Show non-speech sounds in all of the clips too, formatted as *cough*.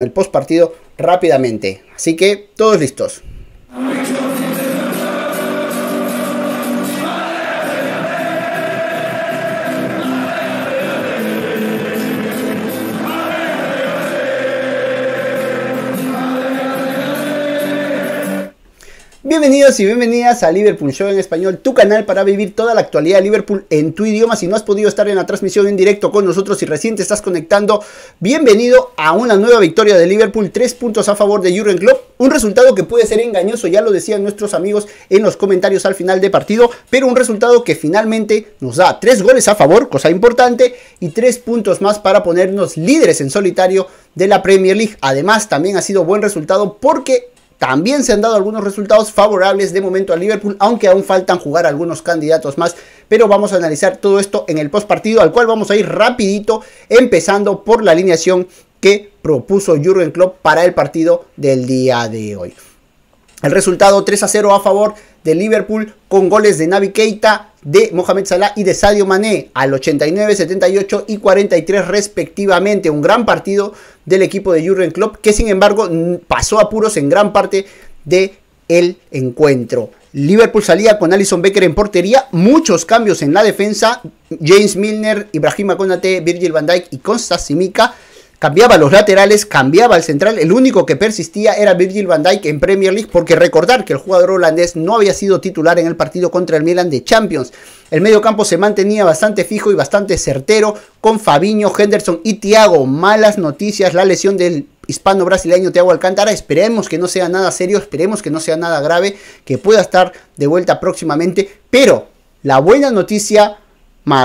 el post partido rápidamente. Así que todos listos. Bienvenidos y bienvenidas a Liverpool Show en español, tu canal para vivir toda la actualidad de Liverpool en tu idioma. Si no has podido estar en la transmisión en directo con nosotros y recién te estás conectando, bienvenido a una nueva victoria de Liverpool, tres puntos a favor de Jurgen Klopp, un resultado que puede ser engañoso, ya lo decían nuestros amigos en los comentarios al final de partido, pero un resultado que finalmente nos da tres goles a favor, cosa importante, y tres puntos más para ponernos líderes en solitario de la Premier League. Además, también ha sido buen resultado porque también se han dado algunos resultados favorables de momento al Liverpool, aunque aún faltan jugar algunos candidatos más. Pero vamos a analizar todo esto en el postpartido, al cual vamos a ir rapidito, empezando por la alineación que propuso Jurgen Klopp para el partido del día de hoy. El resultado 3 a 0 a favor de Liverpool con goles de Navi Keita, de Mohamed Salah y de Sadio Mané al 89, 78 y 43 respectivamente. Un gran partido del equipo de Jurgen Klopp que sin embargo pasó apuros en gran parte de el encuentro. Liverpool salía con Alison Becker en portería, muchos cambios en la defensa, James Milner, Ibrahima Konate, Virgil van Dijk y Consta Simica cambiaba los laterales, cambiaba el central. El único que persistía era Virgil van Dijk en Premier League, porque recordar que el jugador holandés no había sido titular en el partido contra el Milan de Champions. El mediocampo se mantenía bastante fijo y bastante certero con Fabiño, Henderson y Thiago. Malas noticias, la lesión del hispano brasileño Thiago Alcántara. Esperemos que no sea nada serio, esperemos que no sea nada grave, que pueda estar de vuelta próximamente, pero la buena noticia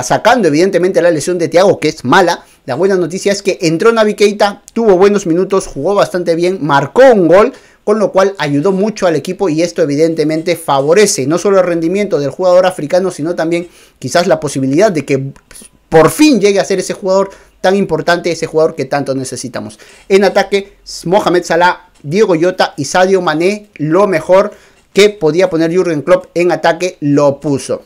sacando evidentemente la lesión de Thiago, que es mala, la buena noticia es que entró Navi Keita, tuvo buenos minutos, jugó bastante bien, marcó un gol, con lo cual ayudó mucho al equipo y esto evidentemente favorece no solo el rendimiento del jugador africano, sino también quizás la posibilidad de que por fin llegue a ser ese jugador tan importante, ese jugador que tanto necesitamos. En ataque, Mohamed Salah, Diego Yota, y Sadio Mané, lo mejor que podía poner Jürgen Klopp en ataque, lo puso.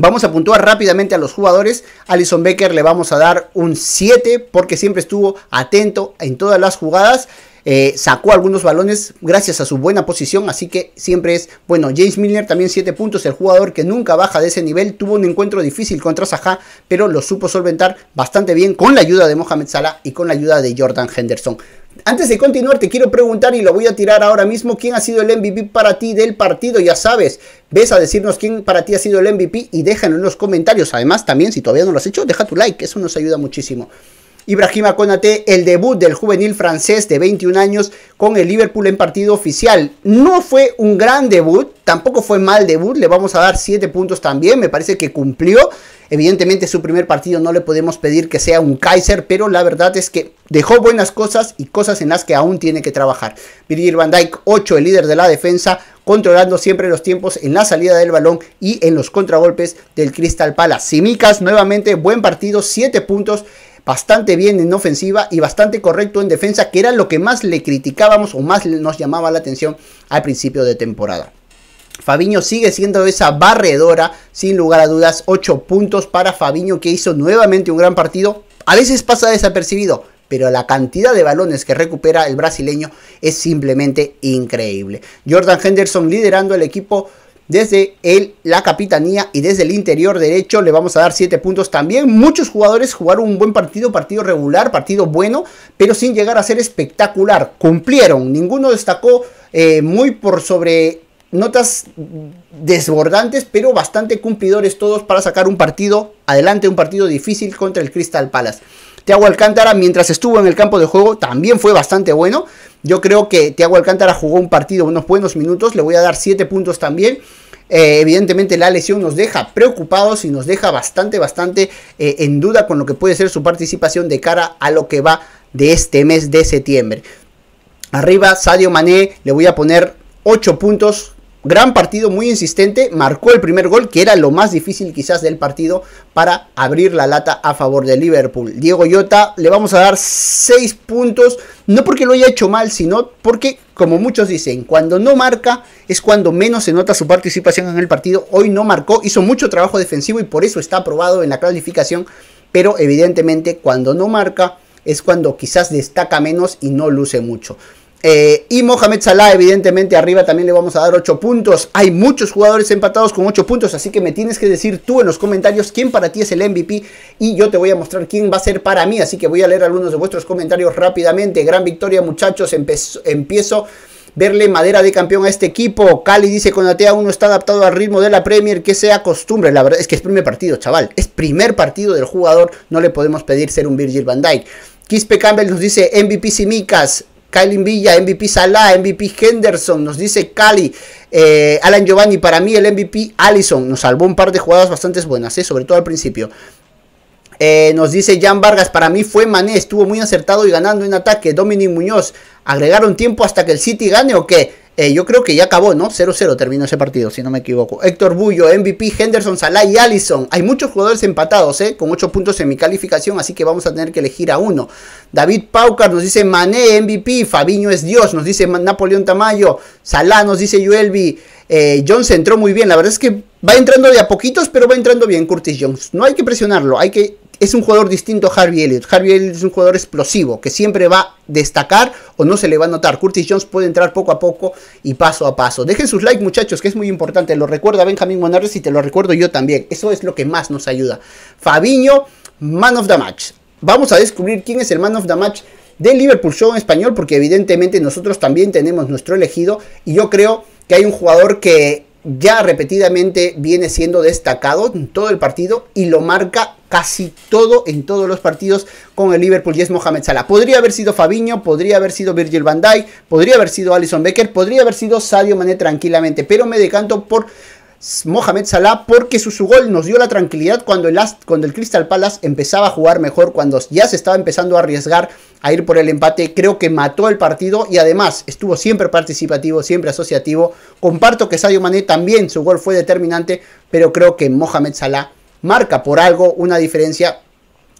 Vamos a puntuar rápidamente a los jugadores. Alison Becker le vamos a dar un 7 porque siempre estuvo atento en todas las jugadas. Eh, sacó algunos balones gracias a su buena posición, así que siempre es bueno. James Miller, también 7 puntos, el jugador que nunca baja de ese nivel, tuvo un encuentro difícil contra Sajá. pero lo supo solventar bastante bien con la ayuda de Mohamed Salah y con la ayuda de Jordan Henderson. Antes de continuar, te quiero preguntar y lo voy a tirar ahora mismo, ¿quién ha sido el MVP para ti del partido? Ya sabes, ves a decirnos quién para ti ha sido el MVP y déjalo en los comentarios. Además, también si todavía no lo has hecho, deja tu like, eso nos ayuda muchísimo. Ibrahima Konate, el debut del juvenil francés de 21 años con el Liverpool en partido oficial. No fue un gran debut, tampoco fue mal debut, le vamos a dar 7 puntos también, me parece que cumplió. Evidentemente su primer partido no le podemos pedir que sea un Kaiser, pero la verdad es que dejó buenas cosas y cosas en las que aún tiene que trabajar. Virgil van Dijk, 8, el líder de la defensa, controlando siempre los tiempos en la salida del balón y en los contragolpes del Crystal Palace. Simicas nuevamente buen partido, 7 puntos bastante bien en ofensiva y bastante correcto en defensa, que era lo que más le criticábamos o más nos llamaba la atención al principio de temporada. Fabiño sigue siendo esa barredora, sin lugar a dudas, 8 puntos para Fabiño que hizo nuevamente un gran partido. A veces pasa desapercibido, pero la cantidad de balones que recupera el brasileño es simplemente increíble. Jordan Henderson liderando el equipo desde el, la capitanía y desde el interior derecho le vamos a dar 7 puntos también. Muchos jugadores jugaron un buen partido, partido regular, partido bueno, pero sin llegar a ser espectacular. Cumplieron, ninguno destacó eh, muy por sobre notas desbordantes, pero bastante cumplidores todos para sacar un partido adelante, un partido difícil contra el Crystal Palace. Tiago Alcántara, mientras estuvo en el campo de juego, también fue bastante bueno. Yo creo que Tiago Alcántara jugó un partido, unos buenos minutos. Le voy a dar 7 puntos también. Eh, evidentemente la lesión nos deja preocupados y nos deja bastante, bastante eh, en duda con lo que puede ser su participación de cara a lo que va de este mes de septiembre. Arriba, Sadio Mané, le voy a poner 8 puntos gran partido, muy insistente, marcó el primer gol, que era lo más difícil quizás del partido para abrir la lata a favor de Liverpool. Diego Llota le vamos a dar 6 puntos, no porque lo haya hecho mal, sino porque, como muchos dicen, cuando no marca es cuando menos se nota su participación en el partido. Hoy no marcó, hizo mucho trabajo defensivo y por eso está aprobado en la clasificación, pero evidentemente cuando no marca es cuando quizás destaca menos y no luce mucho. Eh, y Mohamed Salah, evidentemente, arriba también le vamos a dar 8 puntos. Hay muchos jugadores empatados con 8 puntos, así que me tienes que decir tú en los comentarios quién para ti es el MVP y yo te voy a mostrar quién va a ser para mí. Así que voy a leer algunos de vuestros comentarios rápidamente. Gran victoria, muchachos. Empiezo empiezo verle madera de campeón a este equipo. Cali dice, Con la aún uno está adaptado al ritmo de la Premier, que sea costumbre. La verdad es que es primer partido, chaval. Es primer partido del jugador, no le podemos pedir ser un Virgil van Dijk. Quispe Campbell nos dice MVP Simicas, Kylie Villa, MVP Salah, MVP Henderson, nos dice Cali, eh, Alan Giovanni, para mí el MVP Allison, nos salvó un par de jugadas bastante buenas, eh, sobre todo al principio. Eh, nos dice Jan Vargas, para mí fue Mané, estuvo muy acertado y ganando en ataque. Dominic Muñoz, ¿agregaron tiempo hasta que el City gane o qué? Eh, yo creo que ya acabó, ¿no? 0-0 terminó ese partido, si no me equivoco. Héctor Bullo, MVP, Henderson, Salah y Allison. Hay muchos jugadores empatados, ¿eh? Con 8 puntos en mi calificación, así que vamos a tener que elegir a uno. David Paucar nos dice Mané, MVP. Fabiño es Dios, nos dice Napoleón Tamayo. Salah nos dice Yuelvi. Eh, Jones entró muy bien, la verdad es que va entrando de a poquitos, pero va entrando bien Curtis Jones. No hay que presionarlo, hay que es un jugador distinto a Harvey Elliott. Harvey Elliott es un jugador explosivo que siempre va a destacar o no se le va a notar. Curtis Jones puede entrar poco a poco y paso a paso. Dejen sus likes, muchachos, que es muy importante. Lo recuerda Benjamín Monarres y te lo recuerdo yo también. Eso es lo que más nos ayuda. Fabiño, man of the match. Vamos a descubrir quién es el man of the match del Liverpool Show en español, porque evidentemente nosotros también tenemos nuestro elegido y yo creo que hay un jugador que ya repetidamente viene siendo destacado en todo el partido y lo marca casi todo en todos los partidos con el Liverpool y es Mohamed Salah. Podría haber sido Fabiño, podría haber sido Virgil van Dijk, podría haber sido Alison Becker, podría haber sido Sadio Mané tranquilamente, pero me decanto por Mohamed Salah porque su, gol nos dio la tranquilidad cuando el, cuando el Crystal Palace empezaba a jugar mejor, cuando ya se estaba empezando a arriesgar a ir por el empate, creo que mató el partido y además estuvo siempre participativo, siempre asociativo. Comparto que Sadio Mané también su gol fue determinante, pero creo que Mohamed Salah marca por algo una diferencia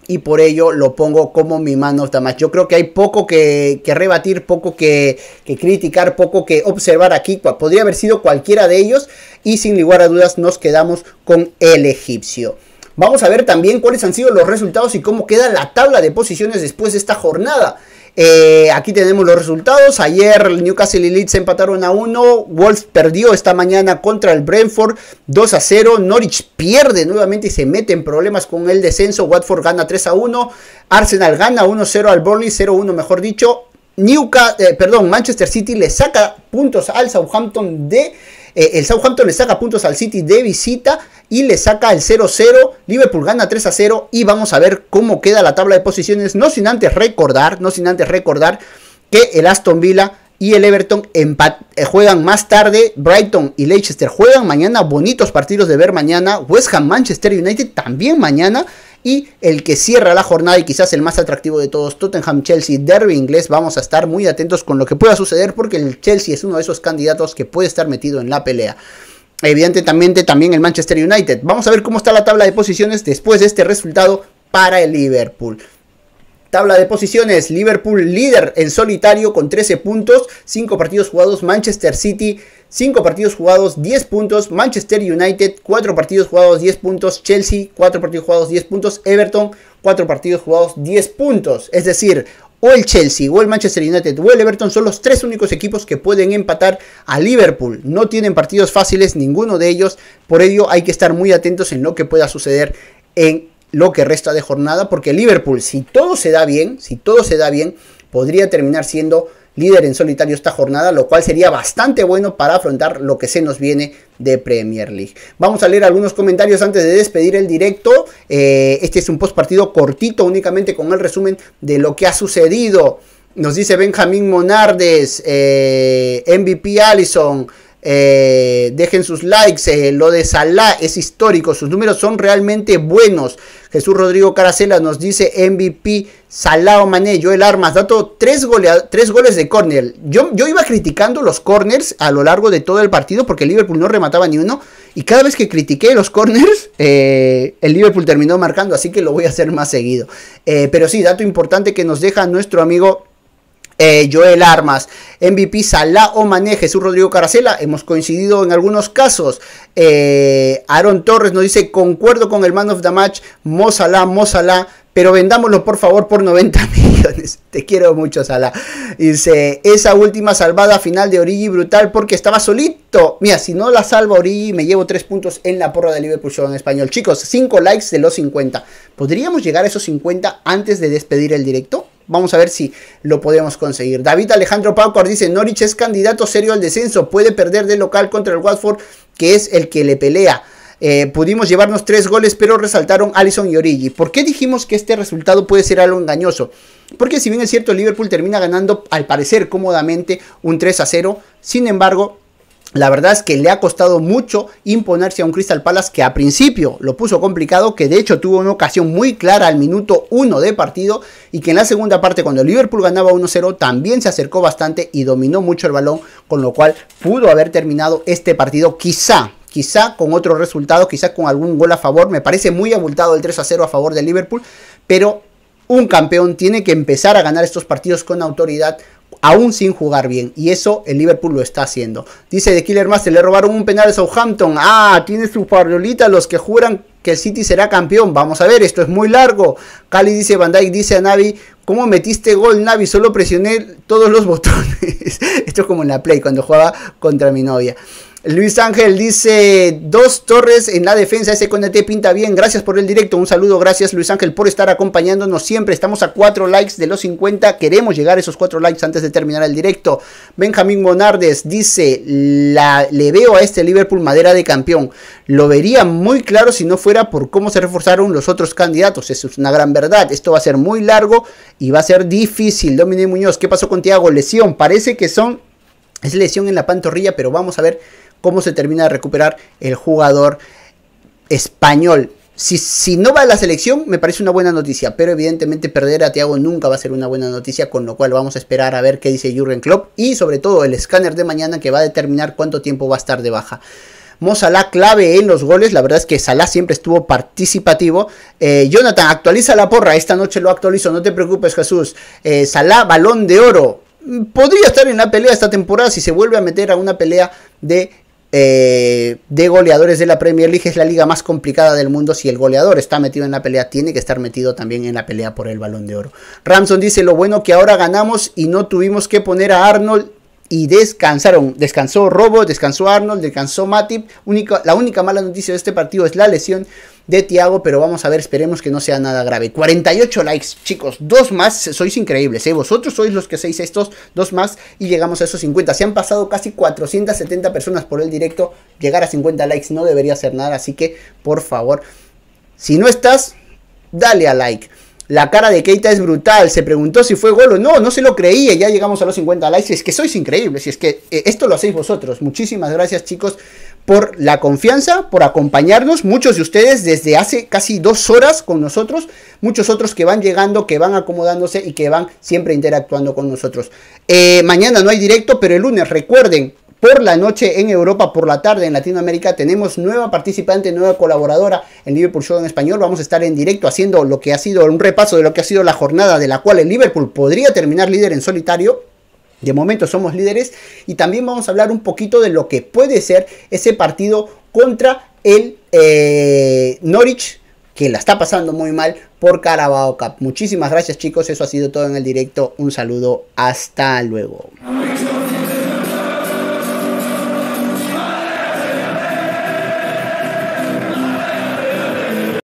y por ello lo pongo como mi mano está más. Yo creo que hay poco que, que rebatir, poco que, que, criticar, poco que observar aquí. Podría haber sido cualquiera de ellos y sin lugar a dudas nos quedamos con el egipcio. Vamos a ver también cuáles han sido los resultados y cómo queda la tabla de posiciones después de esta jornada. Eh, aquí tenemos los resultados. Ayer Newcastle y Leeds empataron a 1. Wolves perdió esta mañana contra el Brentford 2 a 0. Norwich pierde nuevamente y se mete en problemas con el descenso. Watford gana 3 a 1. Arsenal gana 1 0 al Burnley, 0 1 mejor dicho. Eh, Manchester City le saca puntos al Southampton de eh, el Southampton le saca puntos al City de visita y le saca el 0-0. Liverpool gana 3-0 y vamos a ver cómo queda la tabla de posiciones. No sin antes recordar, no sin antes recordar que el Aston Villa y el Everton eh, juegan más tarde. Brighton y Leicester juegan mañana. Bonitos partidos de ver mañana. West Ham, Manchester United también mañana. Y el que cierra la jornada y quizás el más atractivo de todos, Tottenham Chelsea, Derby inglés. Vamos a estar muy atentos con lo que pueda suceder porque el Chelsea es uno de esos candidatos que puede estar metido en la pelea. Evidentemente también el Manchester United. Vamos a ver cómo está la tabla de posiciones después de este resultado para el Liverpool. Tabla de posiciones, Liverpool líder en solitario con 13 puntos, 5 partidos jugados, Manchester City 5 partidos jugados, 10 puntos, Manchester United 4 partidos jugados, 10 puntos, Chelsea 4 partidos jugados, 10 puntos, Everton 4 partidos jugados, 10 puntos. Es decir, o el Chelsea o el Manchester United o el Everton son los tres únicos equipos que pueden empatar a Liverpool. No tienen partidos fáciles ninguno de ellos, por ello hay que estar muy atentos en lo que pueda suceder en lo que resta de jornada, porque Liverpool, si todo se da bien, si todo se da bien, podría terminar siendo líder en solitario esta jornada, lo cual sería bastante bueno para afrontar lo que se nos viene de Premier League. Vamos a leer algunos comentarios antes de despedir el directo. Eh, este es un post partido cortito, únicamente con el resumen de lo que ha sucedido. Nos dice Benjamín Monardes, eh, MVP Allison. Eh, dejen sus likes, eh, lo de Salah es histórico, sus números son realmente buenos. Jesús Rodrigo Caracela nos dice MVP Salah o yo Joel Armas, dato tres, tres goles de córner. Yo, yo iba criticando los corners a lo largo de todo el partido porque el Liverpool no remataba ni uno y cada vez que critiqué los corners *laughs* eh, el Liverpool terminó marcando, así que lo voy a hacer más seguido. pero sí, dato importante que nos deja nuestro amigo eh, Joel Armas, MVP o Omané, Jesús Rodrigo Caracela, hemos coincidido en algunos casos. Eh, Aaron Torres nos dice, concuerdo con el Man of the Match, Mo Salah, Mo Salah, pero vendámoslo por favor por 90 *laughs* millones. Te quiero mucho, Salah. Dice, esa última salvada final de Origi brutal porque estaba solito. Mira, si no la salva Origi, me llevo 3 puntos en la porra de Liverpool en español. Chicos, 5 likes de los 50. ¿Podríamos llegar a esos 50 antes de despedir el directo? Vamos a ver si lo podemos conseguir. David Alejandro Paucor dice, Norwich es candidato serio al descenso, puede perder de local contra el Watford, que es el que le pelea. Eh, pudimos llevarnos tres goles, pero resaltaron Alison y Origi. ¿Por qué dijimos que este resultado puede ser algo engañoso? Porque si bien es cierto, Liverpool termina ganando, al parecer cómodamente, un 3 a 0. Sin embargo, la verdad es que le ha costado mucho imponerse a un Crystal Palace que a principio lo puso complicado, que de hecho tuvo una ocasión muy clara al minuto 1 de partido y que en la segunda parte cuando Liverpool ganaba 1-0 también se acercó bastante y dominó mucho el balón, con lo cual pudo haber terminado este partido quizá quizá con otro resultado, quizá con algún gol a favor. Me parece muy abultado el 3 0 a favor de Liverpool, pero un campeón tiene que empezar a ganar estos partidos con autoridad aún sin jugar bien. Y eso el Liverpool lo está haciendo. Dice de Killer Master, le robaron un penal a Southampton. Ah, tiene su parolita los que juran que el City será campeón. Vamos a ver, esto es muy largo. Cali dice, Van Dijk dice a Navi, ¿cómo metiste gol Navi? Solo presioné todos los *laughs* botones. esto es como en la Play, cuando jugaba contra mi novia. Luis Ángel dice, dos torres en la defensa, ese te pinta bien, gracias por el directo, un saludo, gracias Luis Ángel por estar acompañándonos siempre, estamos a cuatro likes de los 50, queremos llegar a esos cuatro likes antes de terminar el directo. Benjamín Bonardes dice, la, le veo a este Liverpool madera de campeón, lo vería muy claro si no fuera por cómo se reforzaron los otros candidatos, es una gran verdad, esto va a ser muy largo y va a ser difícil. Dominique Muñoz, ¿qué pasó con Tiago? Lesión, parece que son... Es lesión en la pantorrilla, pero vamos a ver cómo se termina de recuperar el jugador español. Si, si, no va a la selección, me parece una buena noticia, pero evidentemente perder a Thiago nunca va a ser una buena noticia, con lo cual vamos a esperar a ver qué dice Jürgen Klopp y sobre todo el escáner de mañana que va a determinar cuánto tiempo va a estar de baja. Mo clave en los goles. La verdad es que Salah siempre estuvo participativo. Eh, Jonathan, actualiza la porra. Esta noche lo actualizo. No te preocupes, Jesús. Eh, Salah, balón de oro. Mm, podría estar en la pelea esta temporada si se vuelve a meter a una pelea de eh, de goleadores de la Premier League es la liga más complicada del mundo. Si el goleador está metido en la pelea, tiene que estar metido también en la pelea por el balón de oro. Ramson dice lo bueno que ahora ganamos y no tuvimos que poner a Arnold y descansaron. Descansó Robo, descansó Arnold, descansó Matip. la única mala noticia de este partido es la lesión de Tiago, pero vamos a ver, esperemos que no sea nada grave. 48 likes, chicos, dos más, sois increíbles, ¿eh? Vosotros sois los que seis estos, dos más y llegamos a esos 50. Se han pasado casi 470 personas por el directo, llegar a 50 likes no debería ser nada, así que por favor, si no estás, dale a like. La cara de Keita es brutal. Se preguntó si fue gol o no. No se lo creía. Ya llegamos a los 50 likes. Es que sois increíbles. Si es que eh, esto lo hacéis vosotros. Muchísimas gracias, chicos, por la confianza, por acompañarnos. Muchos de ustedes desde hace casi dos horas con nosotros. Muchos otros que van llegando, que van acomodándose y que van siempre interactuando con nosotros. Eh, mañana no hay directo, pero el lunes, recuerden, por la noche en Europa, por la tarde en Latinoamérica. Tenemos nueva participante, nueva colaboradora en Liverpool Show en español. Vamos a estar en directo haciendo lo que ha sido un repaso de lo que ha sido la jornada de la cual el Liverpool podría terminar líder en solitario. De momento somos líderes y también vamos a hablar un poquito de lo que puede ser ese partido contra el eh, Norwich que la está pasando muy mal por Carabao Cup. Muchísimas gracias chicos, eso ha sido todo en el directo. Un saludo, hasta luego.